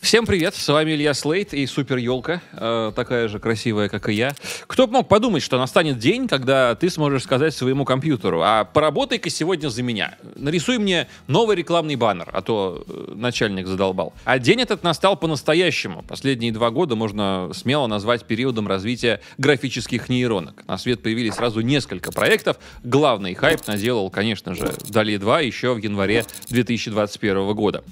Всем привет, с вами Илья Слейт и Супер Елка, э, такая же красивая, как и я. Кто бы мог подумать, что настанет день, когда ты сможешь сказать своему компьютеру, а поработай-ка сегодня за меня, нарисуй мне новый рекламный баннер, а то э, начальник задолбал. А день этот настал по-настоящему. Последние два года можно смело назвать периодом развития графических нейронок. На свет появились сразу несколько проектов. Главный хайп наделал, конечно же, Дали 2 еще в январе 2021 года.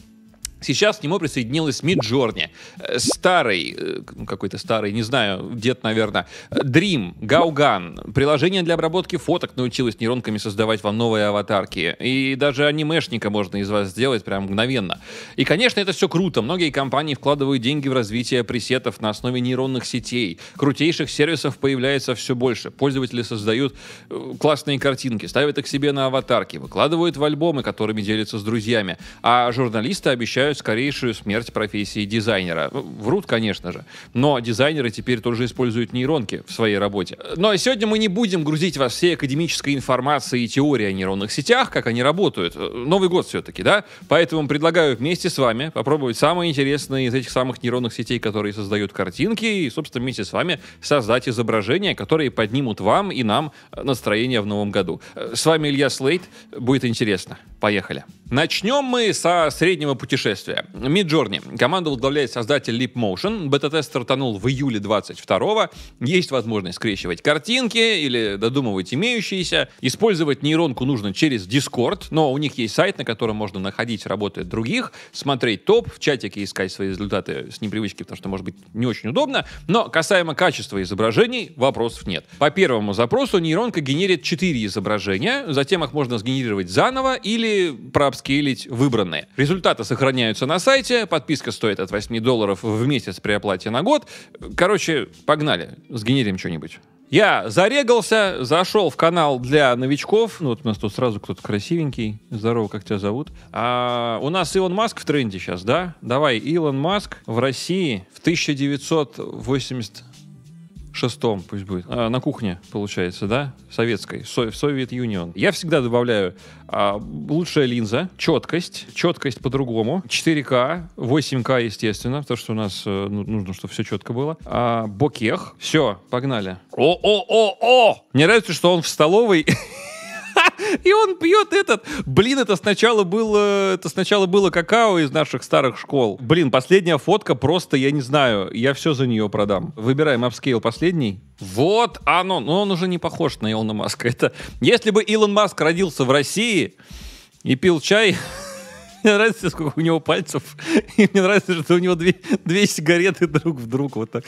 Сейчас к нему присоединилась Миджорни, э, старый, э, ну, какой-то старый, не знаю, дед, наверное, Dream, Гауган, приложение для обработки фоток научилось нейронками создавать вам новые аватарки, и даже анимешника можно из вас сделать прям мгновенно. И, конечно, это все круто, многие компании вкладывают деньги в развитие пресетов на основе нейронных сетей, крутейших сервисов появляется все больше, пользователи создают э, классные картинки, ставят их себе на аватарки, выкладывают в альбомы, которыми делятся с друзьями, а журналисты обещают предвещают скорейшую смерть профессии дизайнера. Врут, конечно же. Но дизайнеры теперь тоже используют нейронки в своей работе. Но ну, а сегодня мы не будем грузить вас всей академической информацией и теорией о нейронных сетях, как они работают. Новый год все-таки, да? Поэтому предлагаю вместе с вами попробовать самые интересные из этих самых нейронных сетей, которые создают картинки, и, собственно, вместе с вами создать изображения, которые поднимут вам и нам настроение в новом году. С вами Илья Слейт. Будет интересно. Поехали. Начнем мы со среднего путешествия следствия. Миджорни. Команду возглавляет создатель Leapmotion. Бета-тест стартанул в июле 22-го. Есть возможность скрещивать картинки или додумывать имеющиеся. Использовать нейронку нужно через Discord, но у них есть сайт, на котором можно находить работы других, смотреть топ, в чатике искать свои результаты с непривычки, потому что, может быть, не очень удобно. Но касаемо качества изображений, вопросов нет. По первому запросу нейронка генерит 4 изображения, затем их можно сгенерировать заново или проапскейлить выбранные. Результаты сохраняют меняются на сайте. Подписка стоит от 8 долларов в месяц при оплате на год. Короче, погнали, сгенерим что-нибудь. Я зарегался, зашел в канал для новичков. Ну, вот у нас тут сразу кто-то красивенький. Здорово, как тебя зовут? А, у нас Илон Маск в тренде сейчас, да? Давай, Илон Маск в России в 1980 шестом, пусть будет, а, на кухне, получается, да, советской, со, в Совет Юнион. Я всегда добавляю а, лучшая линза, четкость, четкость по-другому, 4К, 8К, естественно, потому что у нас э, ну, нужно, чтобы все четко было. А, бокех. Все, погнали. О-о-о-о! Мне нравится, что он в столовой И он пьет этот. Блин, это сначала было, это сначала было какао из наших старых школ. Блин, последняя фотка просто, я не знаю, я все за нее продам. Выбираем апскейл последний. Вот оно. Но он уже не похож на Илона Маска. Это, если бы Илон Маск родился в России и пил чай, Мне нравится, сколько у него пальцев. И мне нравится, что у него две, две сигареты друг в друг. Вот так.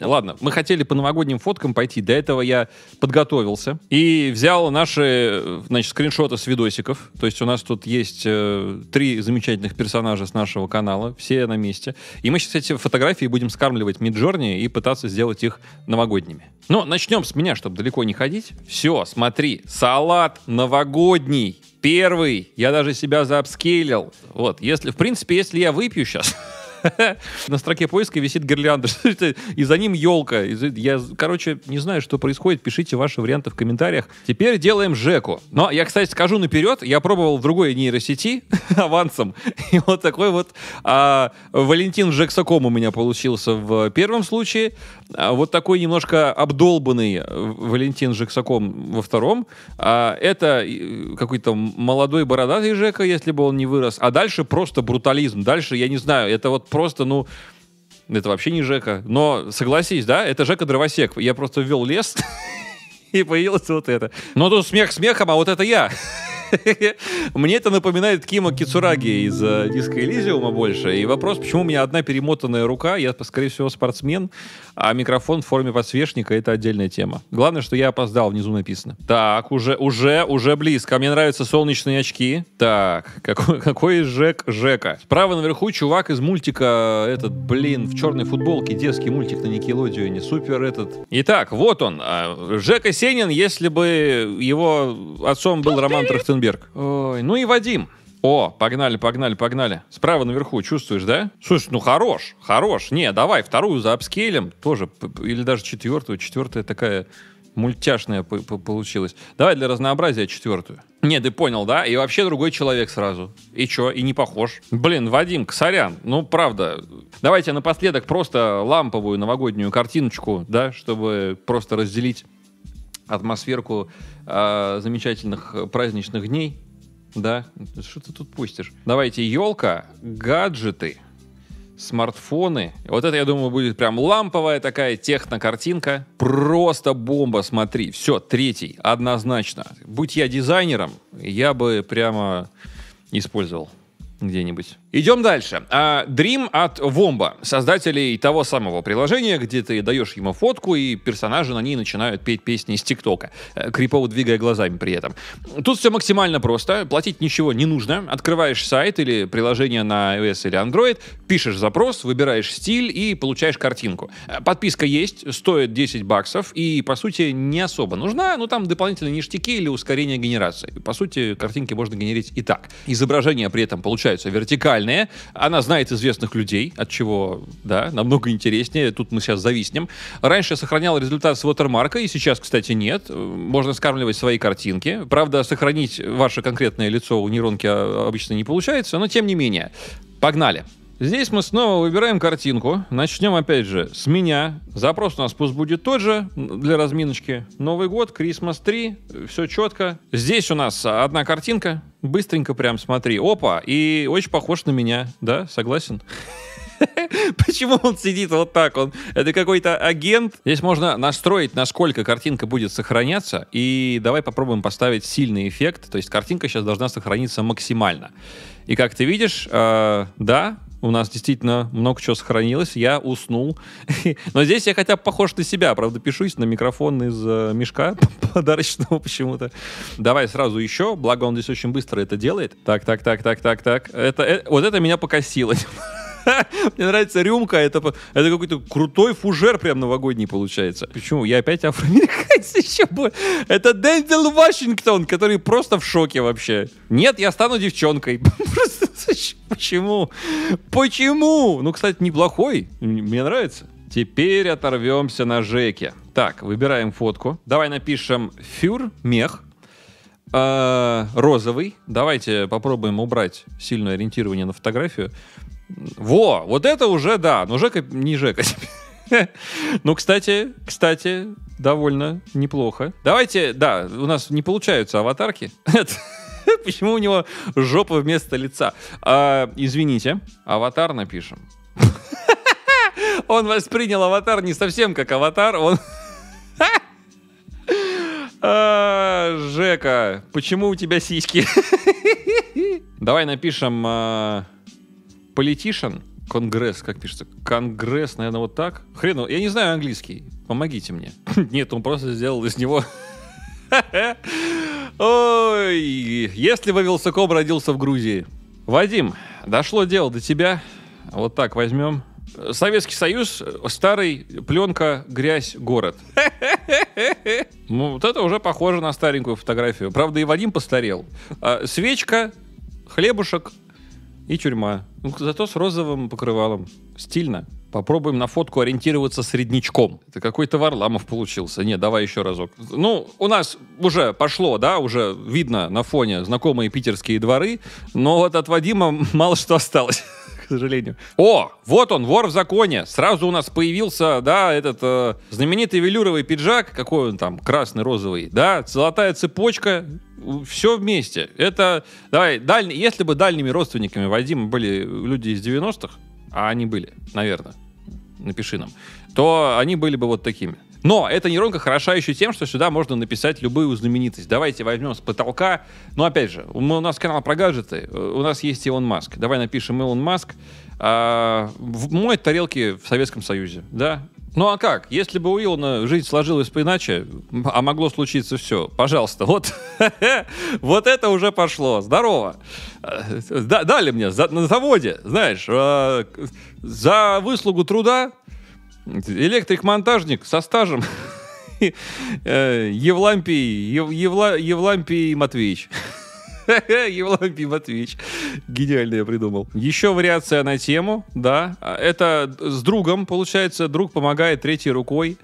Ладно, мы хотели по новогодним фоткам пойти. До этого я подготовился и взял наши, значит, скриншоты с видосиков. То есть у нас тут есть э, три замечательных персонажа с нашего канала. Все на месте. И мы сейчас эти фотографии будем скармливать Миджорни и пытаться сделать их новогодними. Но начнем с меня, чтобы далеко не ходить. Все, смотри, салат новогодний первый. Я даже себя заапскейлил. Вот, если, в принципе, если я выпью сейчас, На строке поиска висит гирлянда. И за ним елка. Я, короче, не знаю, что происходит. Пишите ваши варианты в комментариях. Теперь делаем Жеку. Но я, кстати, скажу наперед, я пробовал в другой нейросети авансом. И вот такой вот а, Валентин Жексаком у меня получился в первом случае. А, вот такой немножко обдолбанный э, Валентин Жексаком во втором. А, это э, какой-то молодой бородатый Жека, если бы он не вырос. А дальше просто брутализм. Дальше, я не знаю, это вот просто, ну, это вообще не Жека. Но согласись, да, это Жека Дровосек. Я просто ввел лес, и появилось вот это. Но ну, тут смех смехом, а вот это я. Мне это напоминает Кима Кицураги из э, диска Элизиума больше. И вопрос, почему у меня одна перемотанная рука, я, скорее всего, спортсмен, а микрофон в форме подсвечника — это отдельная тема. Главное, что я опоздал, внизу написано. Так, уже, уже, уже близко. Мне нравятся солнечные очки. Так, какой, какой Жек Жека? Справа наверху чувак из мультика, э, этот, блин, в черной футболке, детский мультик на Никелодионе, супер этот. Итак, вот он, а, Жека Сенин, если бы его отцом был Роман Трахтенберг, Блумберг. Ой, ну и Вадим. О, погнали, погнали, погнали. Справа наверху, чувствуешь, да? Слушай, ну хорош, хорош. Не, давай вторую за апскейлем тоже. Или даже четвертую. Четвертая такая мультяшная получилась. Давай для разнообразия четвертую. Не, ты понял, да? И вообще другой человек сразу. И чё? И не похож. Блин, Вадим, ксарян. Ну, правда. Давайте напоследок просто ламповую новогоднюю картиночку, да, чтобы просто разделить атмосферку э, замечательных праздничных дней. Да, что ты тут пустишь? Давайте елка, гаджеты, смартфоны. Вот это, я думаю, будет прям ламповая такая техно-картинка. Просто бомба, смотри. Все, третий, однозначно. Будь я дизайнером, я бы прямо использовал где-нибудь. Идем дальше. А, Dream от Вомба, создателей того самого приложения, где ты даешь ему фотку, и персонажи на ней начинают петь песни из ТикТока, э, крипово двигая глазами при этом. Тут все максимально просто, платить ничего не нужно. Открываешь сайт или приложение на iOS или Android, пишешь запрос, выбираешь стиль и получаешь картинку. Э, подписка есть, стоит 10 баксов и, по сути, не особо нужна, но там дополнительные ништяки или ускорение генерации. По сути, картинки можно генерить и так. Изображения при этом получаются вертикально уникальные. Она знает известных людей, от чего, да, намного интереснее. Тут мы сейчас зависнем. Раньше сохранял результат с вотермарка, и сейчас, кстати, нет. Можно скармливать свои картинки. Правда, сохранить ваше конкретное лицо у нейронки а, обычно не получается, но тем не менее. Погнали. Здесь мы снова выбираем картинку. Начнем опять же с меня. Запрос у нас пусть будет тот же для разминочки. Новый год, Крисмас 3, все четко. Здесь у нас одна картинка, Быстренько прям смотри. Опа, и очень похож на меня, да? Согласен? Почему он сидит вот так? Он это какой-то агент. Здесь можно настроить, насколько картинка будет сохраняться. И давай попробуем поставить сильный эффект. То есть картинка сейчас должна сохраниться максимально. И как ты видишь, э, да, у нас действительно много чего сохранилось. Я уснул. Но здесь я хотя бы похож на себя. Правда, пишусь на микрофон из э, мешка подарочного почему-то. Давай сразу еще. Благо, он здесь очень быстро это делает. Так, так, так, так, так, так. Это, э, вот это меня покосило Мне нравится рюмка, это, это какой-то крутой фужер прям новогодний получается. Почему? Я опять афроамериканец еще бы. Это Дензел Вашингтон, который просто в шоке вообще. Нет, я стану девчонкой. почему? Почему? Ну, кстати, неплохой. Мне нравится. Теперь оторвемся на Жеке. Так, выбираем фотку. Давай напишем фюр мех. А, розовый. Давайте попробуем убрать сильное ориентирование на фотографию. Во, вот это уже, да, но Жека не Жека ну, кстати, кстати, довольно неплохо. Давайте, да, у нас не получаются аватарки. Почему у него жопа вместо лица? А, извините, аватар напишем. Он воспринял аватар не совсем как аватар, он... А, Жека, почему у тебя сиськи? Давай напишем а, политишен Конгресс, как пишется? Конгресс, наверное, вот так. Хрен, я не знаю английский. Помогите мне. Нет, он просто сделал из него... Ой, если бы Вилсаком родился в Грузии. Вадим, дошло дело до тебя. Вот так возьмем. Советский Союз, старый, пленка, грязь, город. Ну, вот это уже похоже на старенькую фотографию. Правда, и Вадим постарел. А, свечка, хлебушек и тюрьма. Ну, зато с розовым покрывалом. Стильно. Попробуем на фотку ориентироваться средничком. Это какой-то Варламов получился. Не, давай еще разок. Ну, у нас уже пошло, да, уже видно на фоне знакомые питерские дворы, но вот от Вадима мало что осталось к сожалению. О, вот он, вор в законе. Сразу у нас появился, да, этот э, знаменитый велюровый пиджак, какой он там, красный, розовый, да, золотая цепочка, все вместе. Это, давай, даль, если бы дальними родственниками Вадима были люди из 90-х, а они были, наверное, напиши нам, то они были бы вот такими. Но эта нейронка хороша еще тем, что сюда можно написать любую знаменитость. Давайте возьмем с потолка. Ну, опять же, у нас канал про гаджеты, э, у нас есть Илон Маск. Давай напишем Илон Маск. А, в моет тарелки в Советском Союзе, да? Ну а как? Если бы у Илона жизнь сложилась поиначе, а могло случиться все. Пожалуйста, вот, вот это уже пошло. Здорово. Э, дали мне за, на заводе, знаешь, э, за выслугу труда Электрик-монтажник со стажем. Э, Евлампий, Евлампий Матвеевич. Евлампий Матвеевич. Гениально я придумал. Еще вариация на тему, да. Это с другом, получается. Друг помогает третьей рукой.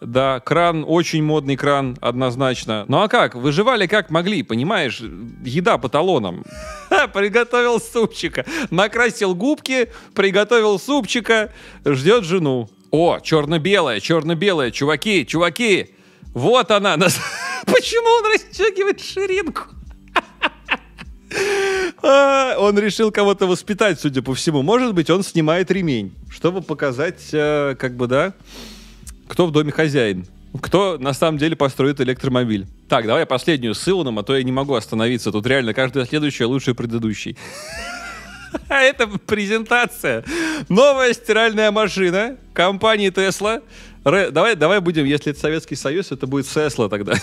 Да, кран, очень модный кран, однозначно. Ну а как? Выживали как могли, понимаешь? Еда по талонам. Приготовил супчика. Накрасил губки, приготовил супчика, ждет жену. О, черно белая черно белая чуваки, чуваки! Вот она! Нас... Почему он расстегивает ширинку? А, он решил кого-то воспитать, судя по всему. Может быть, он снимает ремень, чтобы показать, э, как бы, да, кто в доме хозяин. Кто на самом деле построит электромобиль? Так, давай последнюю ссылу нам, а то я не могу остановиться. Тут реально каждая следующая лучше предыдущей. А это презентация. Новая стиральная машина компании Tesla. Ре... Давай, давай будем, если это Советский Союз, это будет Сесла тогда.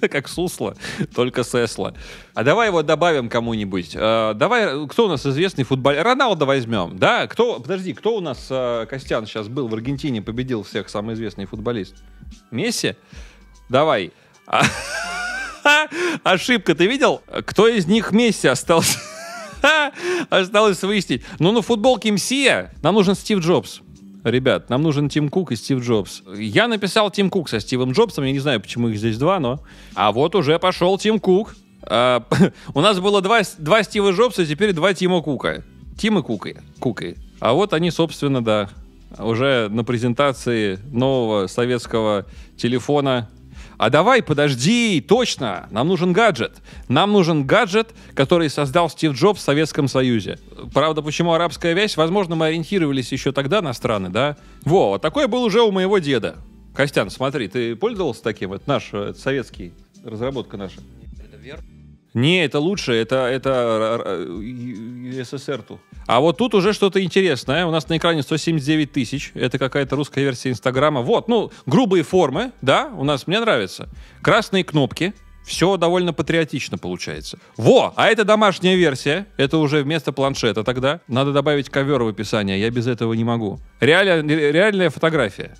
как сусло, только сесло. А давай его добавим кому-нибудь. А, давай, кто у нас известный футболист? Роналда возьмем, да? Кто, подожди, кто у нас, а, Костян, сейчас был в Аргентине, победил всех, самый известный футболист? Месси? Давай. А, ошибка, ты видел? Кто из них Месси остался? Осталось выяснить. Ну, на футболке МСИА нам нужен Стив Джобс. Ребят, нам нужен Тим Кук и Стив Джобс. Я написал Тим Кук со Стивом Джобсом, я не знаю, почему их здесь два, но... А вот уже пошел Тим Кук. А, у нас было два, два Стива Джобса, теперь два Тима Кука. Тим и Кука. Кука. А вот они, собственно, да, уже на презентации нового советского телефона а давай, подожди, точно, нам нужен гаджет. Нам нужен гаджет, который создал Стив Джобс в Советском Союзе. Правда, почему арабская вязь? Возможно, мы ориентировались еще тогда на страны, да? Во, вот такой был уже у моего деда. Костян, смотри, ты пользовался таким? Это наш, это советский, разработка наша. Это верно. Не, это лучше, это, это э, э, СССР тут. А вот тут уже что-то интересное. У нас на экране 179 тысяч. Это какая-то русская версия Инстаграма. Вот, ну, грубые формы, да, у нас, мне нравится. Красные кнопки. Все довольно патриотично получается. Во! А это домашняя версия. Это уже вместо планшета тогда. Надо добавить ковер в описание. Я без этого не могу. Реаль... Реальная фотография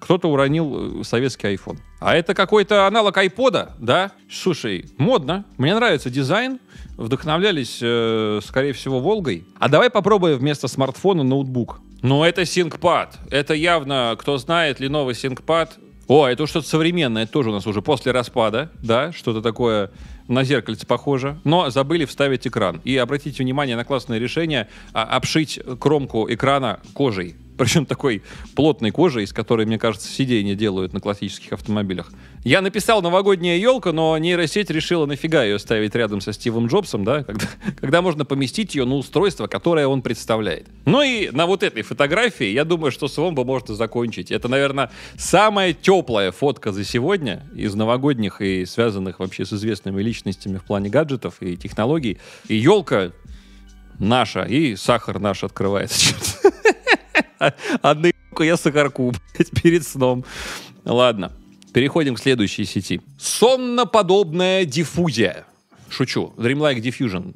кто-то уронил э, советский iPhone. А это какой-то аналог айпода, да? Слушай, модно. Мне нравится дизайн. Вдохновлялись, э, скорее всего, Волгой. А давай попробуем вместо смартфона ноутбук. Ну, это ThinkPad. Это явно, кто знает, Lenovo ThinkPad. О, это что-то современное, это тоже у нас уже после распада, да, что-то такое на зеркальце похоже, но забыли вставить экран. И обратите внимание на классное решение а, обшить кромку экрана кожей. Причем такой плотной кожей, из которой, мне кажется, сиденья делают на классических автомобилях. Я написал «Новогодняя елка», но нейросеть решила нафига ее ставить рядом со Стивом Джобсом, да, когда, когда можно поместить ее на устройство, которое он представляет. Ну и на вот этой фотографии, я думаю, что с бы можно закончить. Это, наверное, самая теплая фотка за сегодня из новогодних и связанных вообще с известными личностями в плане гаджетов и технологий. И елка наша, и сахар наш открывается. Одну я сахарку перед сном. Ладно, переходим к следующей сети. Сонноподобная диффузия. Шучу. Dreamlike Diffusion.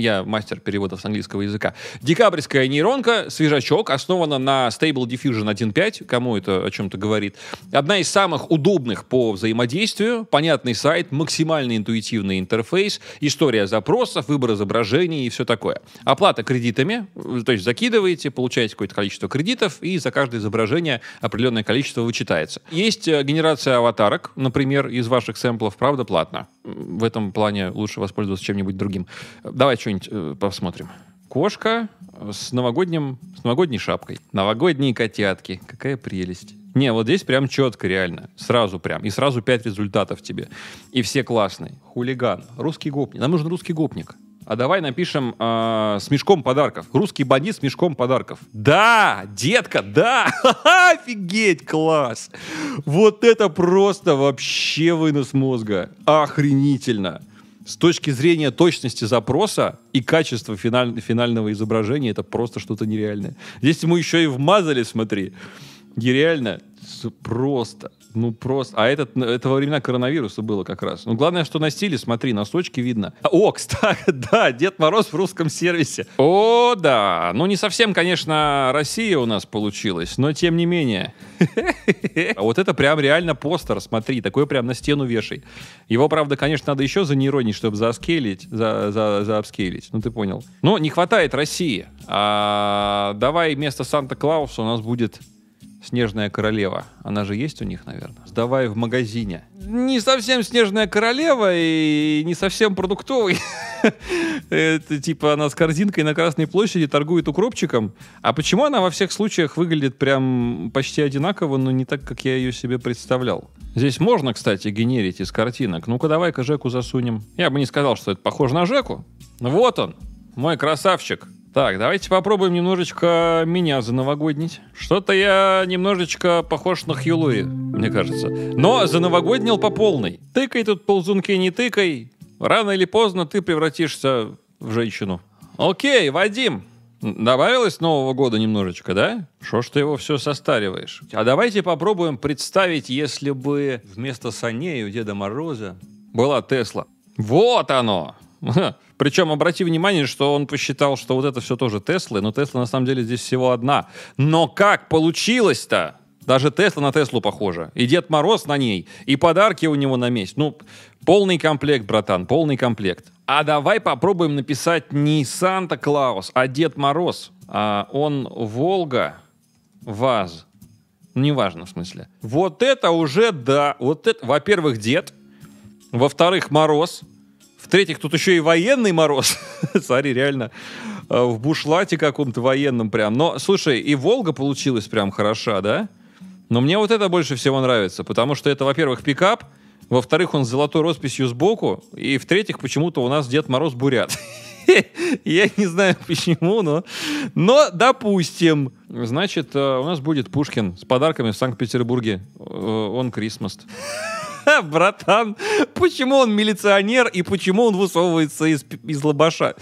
Я мастер переводов с английского языка. Декабрьская нейронка, свежачок, основана на Stable Diffusion 1.5. Кому это о чем-то говорит? Одна из самых удобных по взаимодействию. Понятный сайт, максимально интуитивный интерфейс, история запросов, выбор изображений и все такое. Оплата кредитами, то есть закидываете, получаете какое-то количество кредитов, и за каждое изображение определенное количество вычитается. Есть э, генерация аватарок, например, из ваших сэмплов, правда, платно. В этом плане лучше лучше воспользоваться чем-нибудь другим. Давай что-нибудь э, посмотрим. Кошка с, новогодним, с новогодней шапкой. Новогодние котятки. Какая прелесть. Не, вот здесь прям четко, реально. Сразу прям. И сразу пять результатов тебе. И все классные. Хулиган. Русский гопник. Нам нужен русский гопник. А давай напишем э, с мешком подарков. Русский бандит с мешком подарков. Да, детка, да. Офигеть, класс. Вот это просто вообще вынос мозга. Охренительно с точки зрения точности запроса и качества финаль, финального изображения это просто что-то нереальное. Здесь ему еще и вмазали, смотри. Нереально просто. Ну просто. А этот, это во времена коронавируса было как раз. Ну главное, что носили, смотри, носочки видно. О, кстати, да, Дед Мороз в русском сервисе. О, да. Ну не совсем, конечно, Россия у нас получилась, но тем не менее. А вот это прям реально постер, смотри, такой прям на стену вешай. Его, правда, конечно, надо еще занейронить, чтобы заскейлить, за, за, заапскейлить. Ну ты понял. Но ну, не хватает России. А, давай вместо Санта-Клауса у нас будет «Снежная королева». Она же есть у них, наверное. Сдавай в магазине. Не совсем «Снежная королева» и не совсем продуктовый. Это типа она с корзинкой на Красной площади торгует укропчиком. А почему она во всех случаях выглядит прям почти одинаково, но не так, как я ее себе представлял? Здесь можно, кстати, генерить из картинок. Ну-ка давай-ка Жеку засунем. Я бы не сказал, что это похоже на Жеку. Вот он, мой красавчик. Так, давайте попробуем немножечко меня занавогоднить. Что-то я немножечко похож на Хью мне кажется. Но занавогоднил по полной. Тыкай тут ползунки, не тыкай. Рано или поздно ты превратишься в женщину. Окей, Вадим, добавилось Нового года немножечко, да? Что ж ты его все состариваешь? А давайте попробуем представить, если бы вместо саней у Деда Мороза была Тесла. Вот оно! Причем обрати внимание, что он посчитал, что вот это все тоже Теслы, но Тесла на самом деле здесь всего одна. Но как получилось-то? Даже Тесла на Теслу похожа. И Дед Мороз на ней, и подарки у него на месте. Ну, полный комплект, братан, полный комплект. А давай попробуем написать не Санта-Клаус, а Дед Мороз. А он Волга, ВАЗ. Ну, неважно, в смысле. Вот это уже да. Вот это, во-первых, дед. Во-вторых, мороз. В-третьих, тут еще и военный мороз. Смотри, реально э, в бушлате каком-то военном прям. Но, слушай, и «Волга» получилась прям хороша, да? Но мне вот это больше всего нравится, потому что это, во-первых, пикап, во-вторых, он с золотой росписью сбоку, и в-третьих, почему-то у нас Дед Мороз бурят. Я не знаю почему, но... Но, допустим, значит, э, у нас будет Пушкин с подарками в Санкт-Петербурге. Э, он Крисмас. братан, почему он милиционер и почему он высовывается из, из лобаша?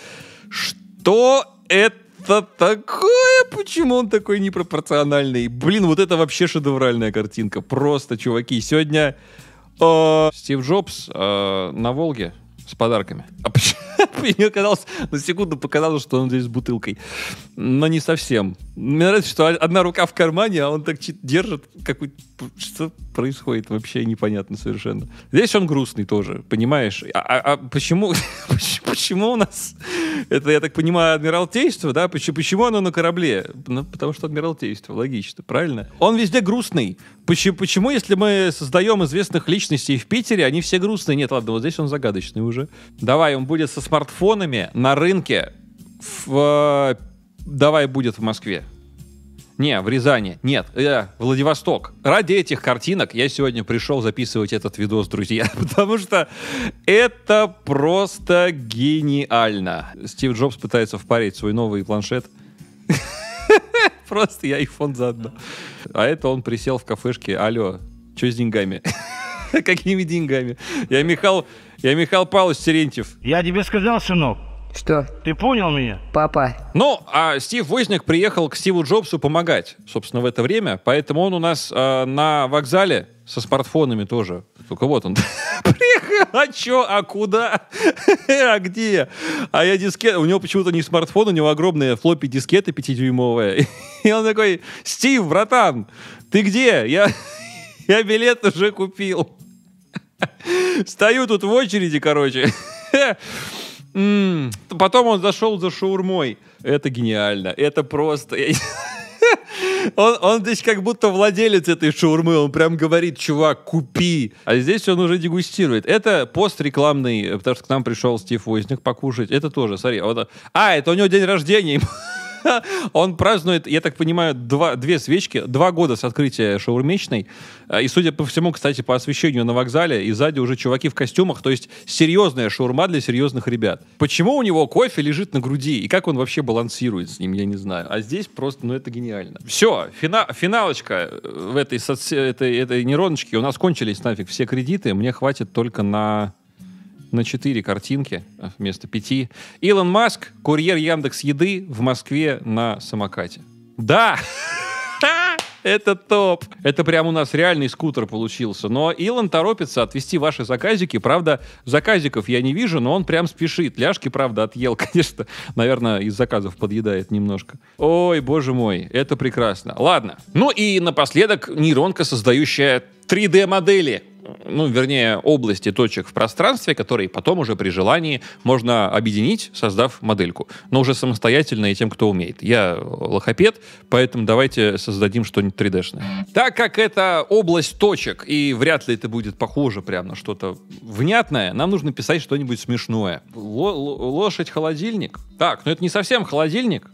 Что это такое? Почему он такой непропорциональный? Блин, вот это вообще шедевральная картинка. Просто, чуваки, сегодня э, Стив Джобс э, на Волге с подарками. А почему? Мне казалось, на секунду показалось, что он здесь с бутылкой. Но не совсем. Мне нравится, что одна рука в кармане, а он так держит какой-то... Что происходит? Вообще непонятно совершенно. Здесь он грустный тоже, понимаешь? А, а, а почему, почему у нас... Это, я так понимаю, Адмиралтейство, да? Почему, почему оно на корабле? Ну, потому что Адмиралтейство, логично, правильно? Он везде грустный. Почему, почему, если мы создаем известных личностей в Питере, они все грустные? Нет, ладно, вот здесь он загадочный уже. Давай, он будет со смартфонами на рынке в... Давай будет в Москве. Не, в Рязани. Нет, э, Владивосток. Ради этих картинок я сегодня пришел записывать этот видос, друзья, потому что это просто гениально. Стив Джобс пытается впарить свой новый планшет. Просто я iPhone заодно. А это он присел в кафешке. Алло, что с деньгами? Какими деньгами? Я Михал, я Михал Павлович Терентьев. Я тебе сказал, сынок, что? Ты понял меня? Папа. Ну, а Стив Возник приехал к Стиву Джобсу помогать, собственно, в это время. Поэтому он у нас э, на вокзале со смартфонами тоже. Только вот он приехал. А чё? А куда? а где? А я дискет... У него почему-то не смартфон, у него огромные флоппи дискеты пятидюймовые, И он такой, Стив, братан, ты где? Я, я билет уже купил. Стою тут в очереди, короче. Потом он зашел за шаурмой. Это гениально. Это просто... Он, он здесь как будто владелец этой шаурмы, он прям говорит, чувак, купи. А здесь он уже дегустирует. Это пострекламный, э, потому что к нам пришел Стив Возник покушать. Это тоже, смотри. Вот, а, это у него день рождения. Он празднует, я так понимаю, два, две свечки, два года с открытия шаурмечной. Э, и, судя по всему, кстати, по освещению на вокзале, и сзади уже чуваки в костюмах, то есть серьезная шаурма для серьезных ребят. Почему у него кофе лежит на груди, и как он вообще балансирует с ним, я не знаю. А здесь просто, ну это гениально. Все, фина, финалочка э, в этой, соци... Э, этой, этой нейроночке. У нас кончились нафиг все кредиты, мне хватит только на на 4 картинки а вместо 5. Илон Маск, курьер Яндекс Еды в Москве на самокате. Да! Это топ! Это прям у нас реальный скутер получился. Но Илон торопится отвести ваши заказики. Правда, заказиков я не вижу, но он прям спешит. Ляшки, правда, отъел, конечно. Наверное, из заказов подъедает немножко. Ой, боже мой, это прекрасно. Ладно. Ну и напоследок нейронка, создающая 3D-модели ну, вернее, области точек в пространстве, которые потом уже при желании можно объединить, создав модельку. Но уже самостоятельно и тем, кто умеет. Я лохопед, поэтому давайте создадим что-нибудь 3D-шное. Так как это область точек, и вряд ли это будет похоже прямо на что-то внятное, нам нужно писать что-нибудь смешное. Л- лошадь-холодильник? Так, но ну это не совсем холодильник,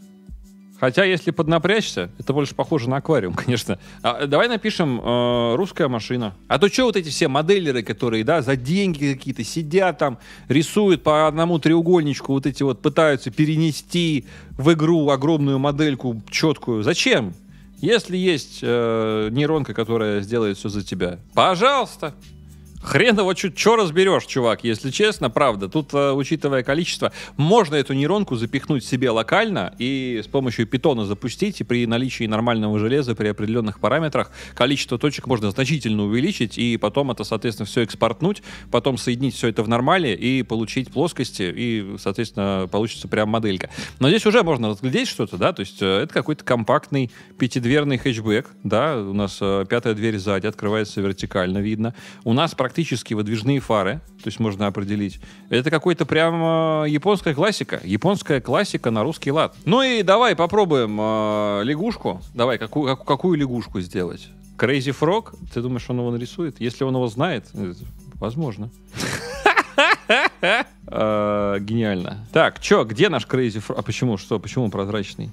Хотя, если поднапрячься, это больше похоже на аквариум, конечно. А, давай напишем э, «Русская машина». А то что вот эти все моделеры, которые, да, за деньги какие-то сидят там, рисуют по одному треугольничку, вот эти вот пытаются перенести в игру огромную модельку четкую. Зачем? Если есть э, нейронка, которая сделает все за тебя, пожалуйста, Хрен его чуть что разберешь, чувак, если честно, правда. Тут, э, учитывая количество, можно эту нейронку запихнуть себе локально и с помощью питона запустить, и при наличии нормального железа, при определенных параметрах, количество точек можно значительно увеличить, и потом это, соответственно, все экспортнуть, потом соединить все это в нормале и получить плоскости, и, соответственно, получится прям моделька. Но здесь уже можно разглядеть что-то, да, то есть э, это какой-то компактный пятидверный хэтчбэк, да, у нас э, пятая дверь сзади открывается вертикально, видно. У нас практически практически выдвижные фары, то есть можно определить. Это какой-то прям э, японская классика. Японская классика на русский лад. Ну и давай попробуем э, лягушку. Давай, какую, как, какую лягушку сделать? Crazy Frog? Ты думаешь, он его нарисует? Если он его знает, э, возможно. Э, гениально. Так, чё, где наш Crazy Frog? А почему? Что? Почему прозрачный?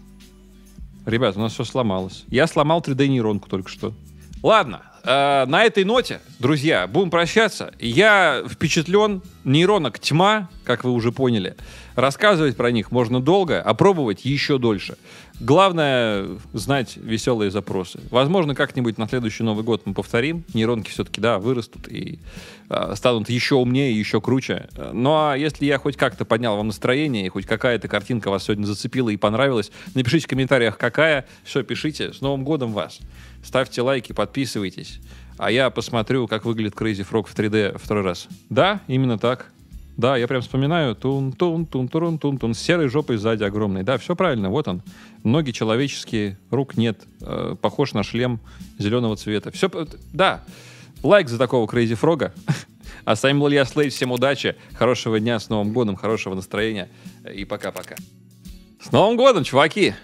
Ребят, у нас все сломалось. Я сломал 3D-нейронку только что. Ладно, э, на этой ноте, друзья, будем прощаться. Я впечатлен. Нейронок тьма, как вы уже поняли. Рассказывать про них можно долго, а пробовать еще дольше. Главное знать веселые запросы. Возможно, как-нибудь на следующий Новый год мы повторим. Нейронки все-таки, да, вырастут и э, станут еще умнее, еще круче. Ну а если я хоть как-то поднял вам настроение, и хоть какая-то картинка вас сегодня зацепила и понравилась, напишите в комментариях, какая. Все, пишите. С Новым годом вас! Ставьте лайки, подписывайтесь. А я посмотрю, как выглядит Crazy Frog в 3D второй раз. Да, именно так. Да, я прям вспоминаю. Тун-тун-тун-тун-тун-тун. С серой жопой сзади огромный. Да, все правильно, вот он. Ноги человеческие, рук нет. Э, похож на шлем зеленого цвета. Все, да. Лайк за такого Крейзи Фрога. А с вами был Илья Слейд. Всем удачи, хорошего дня, с Новым годом, хорошего настроения. Э, и пока-пока. С Новым годом, чуваки!